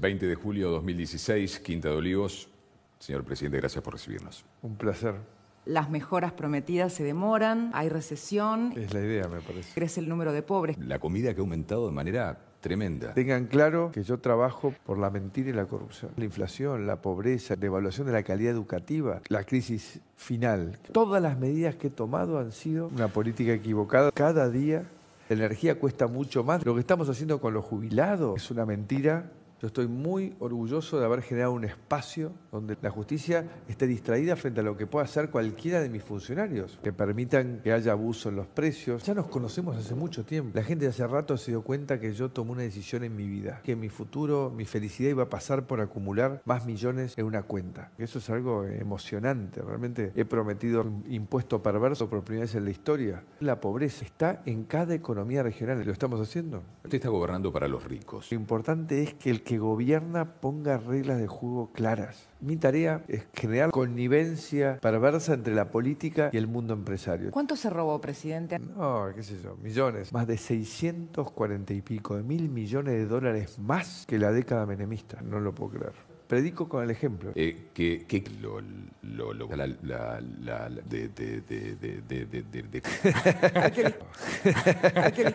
20 de julio de 2016, Quinta de Olivos. Señor presidente, gracias por recibirnos. Un placer. Las mejoras prometidas se demoran, hay recesión. Es la idea, me parece. Crece el número de pobres. La comida que ha aumentado de manera tremenda. Tengan claro que yo trabajo por la mentira y la corrupción. La inflación, la pobreza, la devaluación de la calidad educativa, la crisis final. Todas las medidas que he tomado han sido una política equivocada. Cada día la energía cuesta mucho más. Lo que estamos haciendo con los jubilados es una mentira yo estoy muy orgulloso de haber generado un espacio donde la justicia esté distraída frente a lo que pueda hacer cualquiera de mis funcionarios, que permitan que haya abuso en los precios. Ya nos conocemos hace mucho tiempo. La gente hace rato se dio cuenta que yo tomé una decisión en mi vida, que mi futuro, mi felicidad iba a pasar por acumular más millones en una cuenta. Eso es algo emocionante. Realmente he prometido un impuesto perverso por primera vez en la historia. La pobreza está en cada economía regional. ¿Lo estamos haciendo? Usted está gobernando para los ricos. Lo importante es que el que gobierna ponga reglas de juego claras. Mi tarea es crear connivencia perversa entre la política y el mundo empresario. ¿Cuánto se robó, presidente? No, qué sé yo, millones. Más de 640 y pico de mil millones de dólares más que la década menemista. No lo puedo creer predico con el ejemplo. Eh, que, que lo, lo, la, de, de, de, de, de, de.